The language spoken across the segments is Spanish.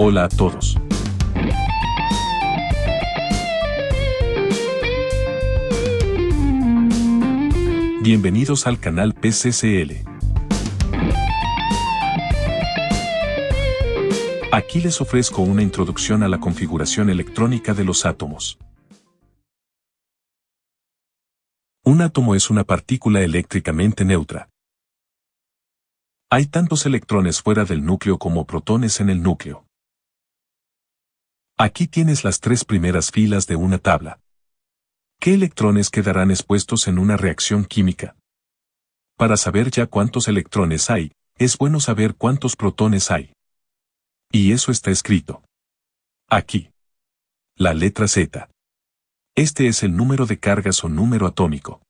Hola a todos. Bienvenidos al canal PCCL. Aquí les ofrezco una introducción a la configuración electrónica de los átomos. Un átomo es una partícula eléctricamente neutra. Hay tantos electrones fuera del núcleo como protones en el núcleo. Aquí tienes las tres primeras filas de una tabla. ¿Qué electrones quedarán expuestos en una reacción química? Para saber ya cuántos electrones hay, es bueno saber cuántos protones hay. Y eso está escrito. Aquí. La letra Z. Este es el número de cargas o número atómico.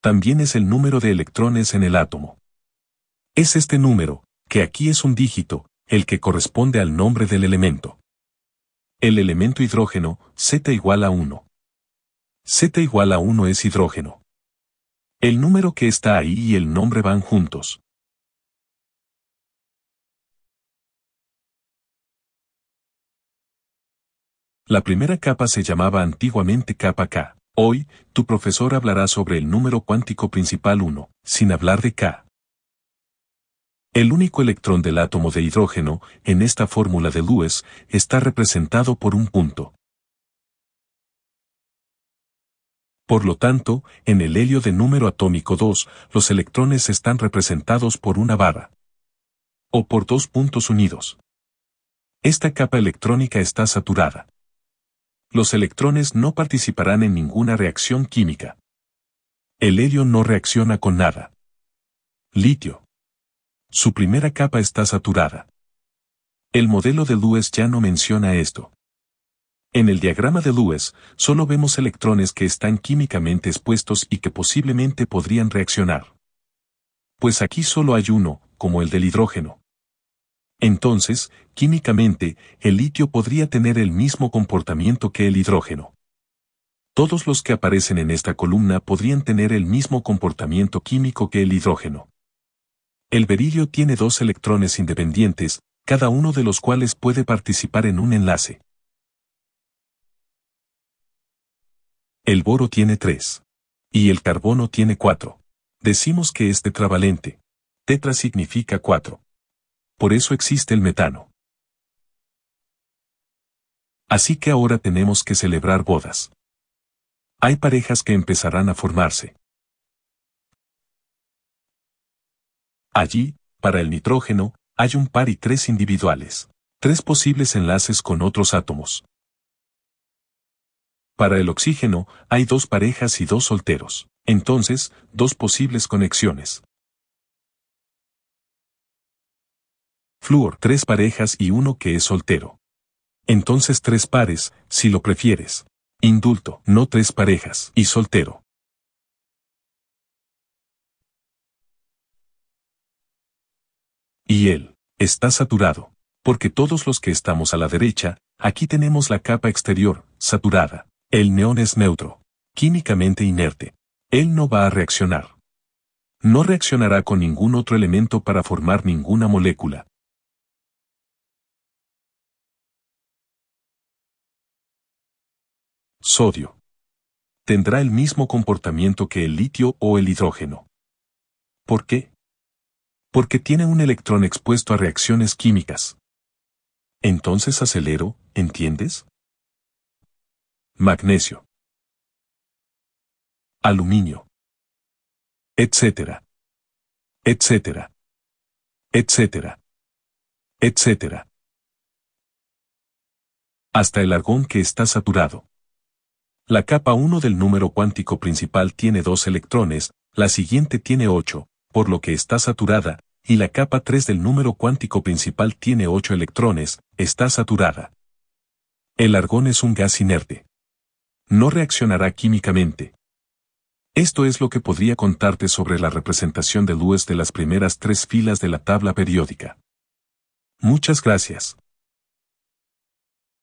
También es el número de electrones en el átomo. Es este número, que aquí es un dígito, el que corresponde al nombre del elemento. El elemento hidrógeno, Z igual a 1. Z igual a 1 es hidrógeno. El número que está ahí y el nombre van juntos. La primera capa se llamaba antiguamente capa K. Hoy, tu profesor hablará sobre el número cuántico principal 1, sin hablar de K. El único electrón del átomo de hidrógeno, en esta fórmula de Lewis, está representado por un punto. Por lo tanto, en el helio de número atómico 2, los electrones están representados por una barra. O por dos puntos unidos. Esta capa electrónica está saturada. Los electrones no participarán en ninguna reacción química. El helio no reacciona con nada. Litio. Su primera capa está saturada. El modelo de Lewis ya no menciona esto. En el diagrama de Lewis, solo vemos electrones que están químicamente expuestos y que posiblemente podrían reaccionar. Pues aquí solo hay uno, como el del hidrógeno. Entonces, químicamente, el litio podría tener el mismo comportamiento que el hidrógeno. Todos los que aparecen en esta columna podrían tener el mismo comportamiento químico que el hidrógeno. El berilio tiene dos electrones independientes, cada uno de los cuales puede participar en un enlace. El boro tiene tres. Y el carbono tiene cuatro. Decimos que es tetravalente. Tetra significa cuatro. Por eso existe el metano. Así que ahora tenemos que celebrar bodas. Hay parejas que empezarán a formarse. Allí, para el nitrógeno, hay un par y tres individuales, tres posibles enlaces con otros átomos. Para el oxígeno, hay dos parejas y dos solteros, entonces, dos posibles conexiones. Flúor, tres parejas y uno que es soltero. Entonces tres pares, si lo prefieres. Indulto, no tres parejas, y soltero. Y él, está saturado, porque todos los que estamos a la derecha, aquí tenemos la capa exterior, saturada. El neón es neutro, químicamente inerte. Él no va a reaccionar. No reaccionará con ningún otro elemento para formar ninguna molécula. Sodio. Tendrá el mismo comportamiento que el litio o el hidrógeno. ¿Por qué? porque tiene un electrón expuesto a reacciones químicas. Entonces acelero, ¿entiendes? Magnesio. Aluminio. Etcétera. Etcétera. Etcétera. Etcétera. Hasta el argón que está saturado. La capa 1 del número cuántico principal tiene dos electrones, la siguiente tiene 8, por lo que está saturada, y la capa 3 del número cuántico principal tiene 8 electrones, está saturada. El argón es un gas inerte. No reaccionará químicamente. Esto es lo que podría contarte sobre la representación de Lewis de las primeras tres filas de la tabla periódica. Muchas gracias.